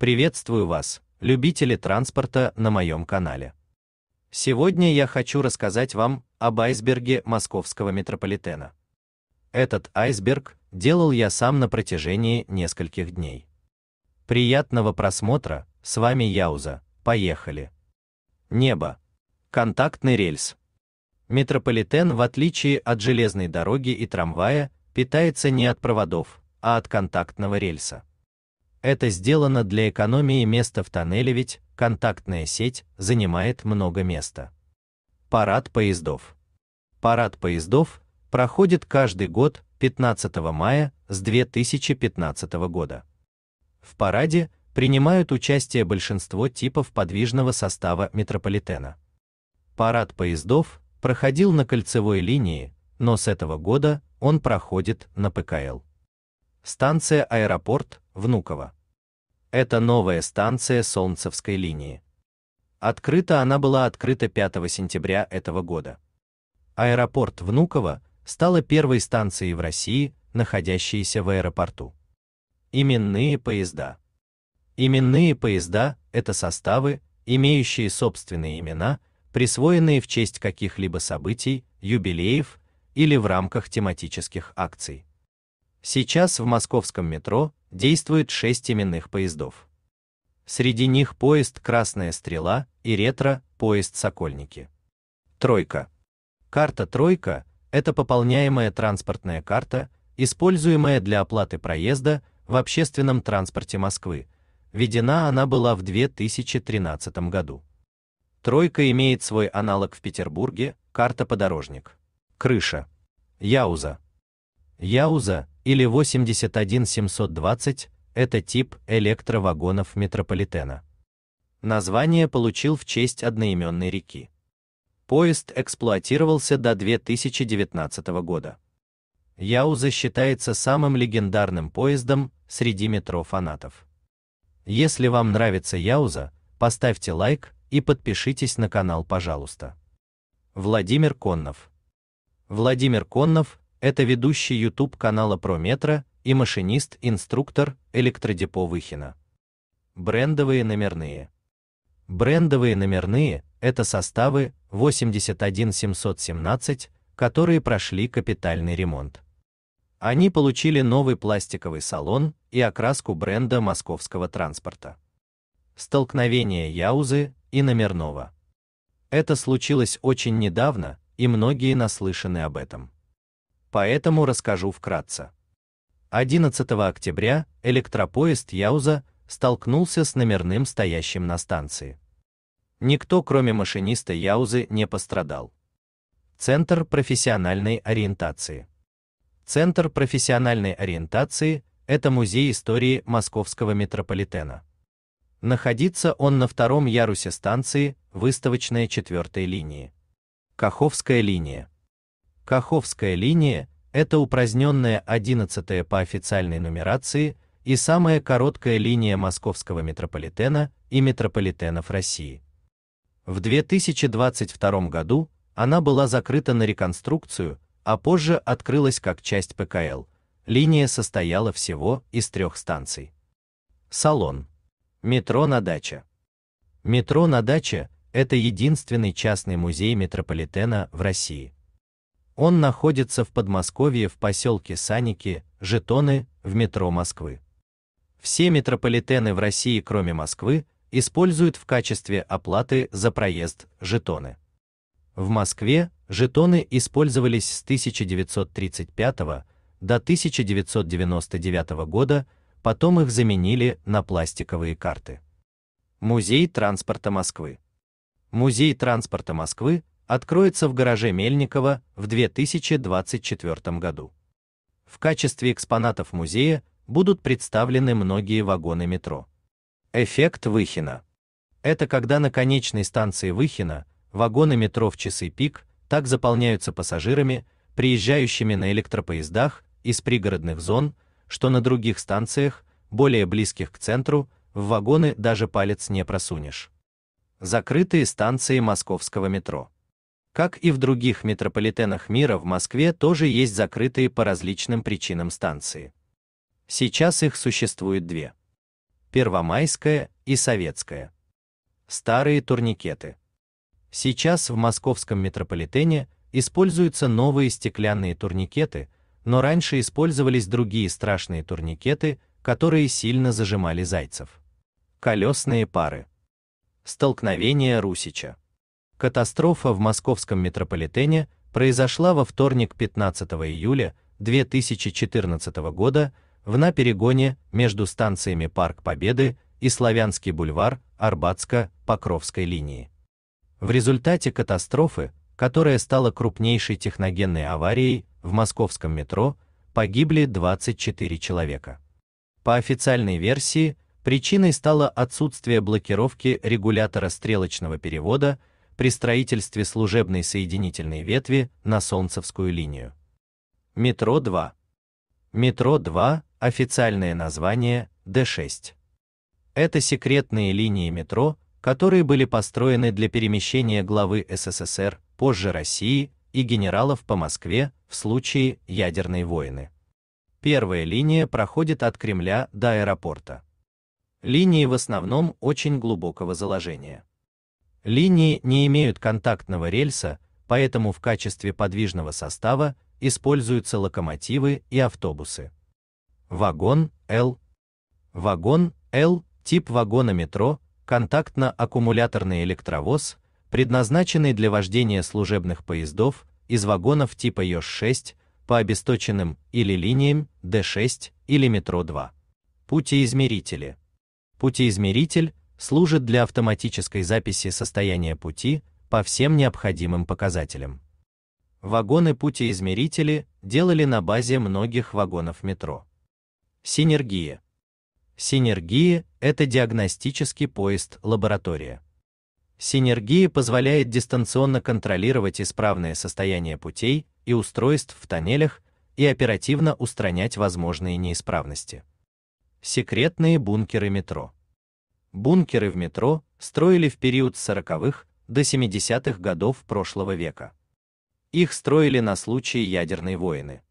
Приветствую вас, любители транспорта на моем канале. Сегодня я хочу рассказать вам об айсберге московского метрополитена. Этот айсберг делал я сам на протяжении нескольких дней. Приятного просмотра, с вами Яуза, поехали. Небо. Контактный рельс. Метрополитен, в отличие от железной дороги и трамвая, питается не от проводов, а от контактного рельса. Это сделано для экономии места в тоннеле, ведь контактная сеть занимает много места. Парад поездов. Парад поездов проходит каждый год 15 мая с 2015 года. В параде принимают участие большинство типов подвижного состава метрополитена. Парад поездов проходил на кольцевой линии, но с этого года он проходит на ПКЛ. Станция Аэропорт Внуково. Это новая станция Солнцевской линии. Открыта она была открыта 5 сентября этого года. Аэропорт Внуково стала первой станцией в России, находящейся в аэропорту. Именные поезда. Именные поезда это составы, имеющие собственные имена, присвоенные в честь каких-либо событий, юбилеев или в рамках тематических акций. Сейчас в московском метро действует шесть именных поездов. Среди них поезд «Красная стрела» и ретро поезд «Сокольники». Тройка. Карта «Тройка» – это пополняемая транспортная карта, используемая для оплаты проезда в общественном транспорте Москвы. Введена она была в 2013 году. Тройка имеет свой аналог в Петербурге, карта «Подорожник». Крыша. Яуза. Яуза или 81720 это тип электровагонов метрополитена. Название получил в честь одноименной реки. Поезд эксплуатировался до 2019 года. Яуза считается самым легендарным поездом среди метро-фанатов. Если вам нравится Яуза, поставьте лайк и подпишитесь на канал, пожалуйста. Владимир Коннов. Владимир Коннов это ведущий YouTube канала Прометра и машинист-инструктор электродепо Выхина. Брендовые номерные. Брендовые номерные это составы 81717, которые прошли капитальный ремонт. Они получили новый пластиковый салон и окраску бренда московского транспорта. Столкновение Яузы и номерного. Это случилось очень недавно, и многие наслышаны об этом поэтому расскажу вкратце. 11 октября электропоезд Яуза столкнулся с номерным стоящим на станции. Никто, кроме машиниста Яузы, не пострадал. Центр профессиональной ориентации. Центр профессиональной ориентации – это музей истории московского метрополитена. Находится он на втором ярусе станции, выставочная четвертой линии. Каховская линия. Каховская линия – это упраздненная 11-я по официальной нумерации и самая короткая линия московского метрополитена и метрополитенов России. В 2022 году она была закрыта на реконструкцию, а позже открылась как часть ПКЛ. Линия состояла всего из трех станций. Салон. Метро на даче. Метро на даче – это единственный частный музей метрополитена в России. Он находится в Подмосковье в поселке Саники, жетоны, в метро Москвы. Все метрополитены в России, кроме Москвы, используют в качестве оплаты за проезд жетоны. В Москве жетоны использовались с 1935 до 1999 года, потом их заменили на пластиковые карты. Музей транспорта Москвы. Музей транспорта Москвы откроется в гараже Мельникова в 2024 году. В качестве экспонатов музея будут представлены многие вагоны метро. Эффект Выхина. Это когда на конечной станции Выхина вагоны метро в часы пик так заполняются пассажирами, приезжающими на электропоездах из пригородных зон, что на других станциях, более близких к центру, в вагоны даже палец не просунешь. Закрытые станции московского метро. Как и в других метрополитенах мира, в Москве тоже есть закрытые по различным причинам станции. Сейчас их существует две. Первомайская и Советская. Старые турникеты. Сейчас в московском метрополитене используются новые стеклянные турникеты, но раньше использовались другие страшные турникеты, которые сильно зажимали зайцев. Колесные пары. Столкновение Русича. Катастрофа в московском метрополитене произошла во вторник 15 июля 2014 года в наперегоне между станциями Парк Победы и Славянский бульвар Арбатско-Покровской линии. В результате катастрофы, которая стала крупнейшей техногенной аварией в московском метро, погибли 24 человека. По официальной версии, причиной стало отсутствие блокировки регулятора стрелочного перевода при строительстве служебной соединительной ветви на Солнцевскую линию. Метро 2. Метро 2 официальное название D6. Это секретные линии метро, которые были построены для перемещения главы СССР, позже России и генералов по Москве в случае ядерной войны. Первая линия проходит от Кремля до аэропорта. Линии в основном очень глубокого заложения. Линии не имеют контактного рельса, поэтому в качестве подвижного состава используются локомотивы и автобусы. Вагон L. Вагон L тип вагона метро, контактно-аккумуляторный электровоз, предназначенный для вождения служебных поездов из вагонов типа ЙОШ-6 по обесточенным или линиям D6 или метро 2. Путеизмерители. Путеизмеритель служит для автоматической записи состояния пути по всем необходимым показателям. Вагоны-путеизмерители делали на базе многих вагонов метро. Синергия. Синергия – это диагностический поезд-лаборатория. Синергия позволяет дистанционно контролировать исправное состояние путей и устройств в тоннелях и оперативно устранять возможные неисправности. Секретные бункеры метро. Бункеры в метро строили в период с 40-х до 70-х годов прошлого века. Их строили на случай ядерной войны.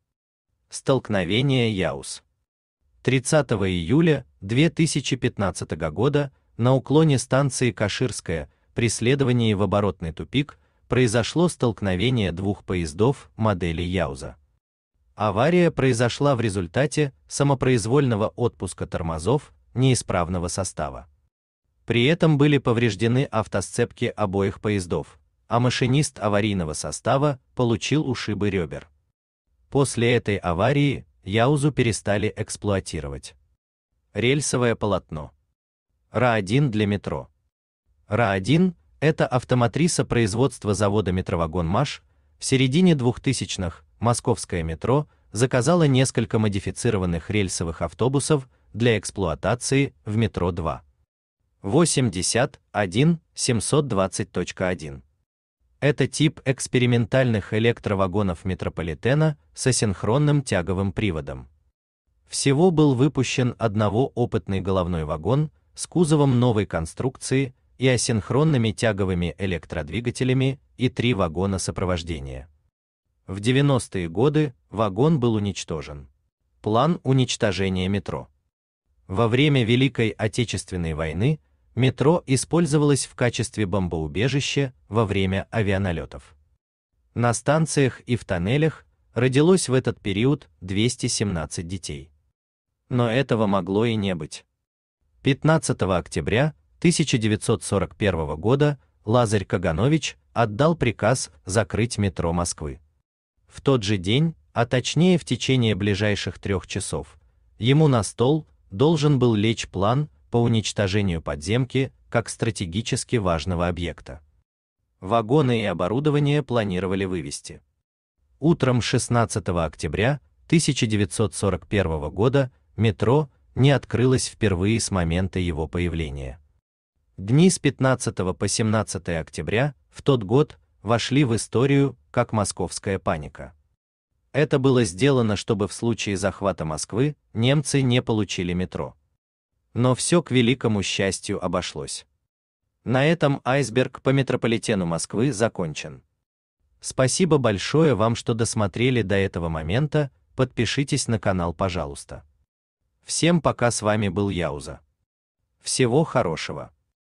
Столкновение Яус. 30 июля 2015 года на уклоне станции Каширская при следовании в оборотный тупик произошло столкновение двух поездов модели Яуза. Авария произошла в результате самопроизвольного отпуска тормозов неисправного состава. При этом были повреждены автосцепки обоих поездов, а машинист аварийного состава получил ушибы ребер. После этой аварии Яузу перестали эксплуатировать. Рельсовое полотно. РА-1 для метро. РА-1 – это автоматриса производства завода «Метровагон МАШ», в середине 2000-х московское метро заказало несколько модифицированных рельсовых автобусов для эксплуатации в метро 2. 81 720.1. Это тип экспериментальных электровагонов метрополитена с асинхронным тяговым приводом. Всего был выпущен одного опытный головной вагон с кузовом новой конструкции и асинхронными тяговыми электродвигателями и три вагона сопровождения. В 90-е годы вагон был уничтожен. План уничтожения метро. Во время Великой Отечественной войны Метро использовалось в качестве бомбоубежища во время авианалетов. На станциях и в тоннелях родилось в этот период 217 детей. Но этого могло и не быть. 15 октября 1941 года Лазарь Каганович отдал приказ закрыть метро Москвы. В тот же день, а точнее в течение ближайших трех часов, ему на стол должен был лечь план по уничтожению подземки как стратегически важного объекта. Вагоны и оборудование планировали вывести. Утром 16 октября 1941 года метро не открылось впервые с момента его появления. Дни с 15 по 17 октября в тот год вошли в историю как московская паника. Это было сделано, чтобы в случае захвата Москвы немцы не получили метро. Но все к великому счастью обошлось. На этом айсберг по метрополитену Москвы закончен. Спасибо большое вам, что досмотрели до этого момента, подпишитесь на канал, пожалуйста. Всем пока, с вами был Яуза. Всего хорошего.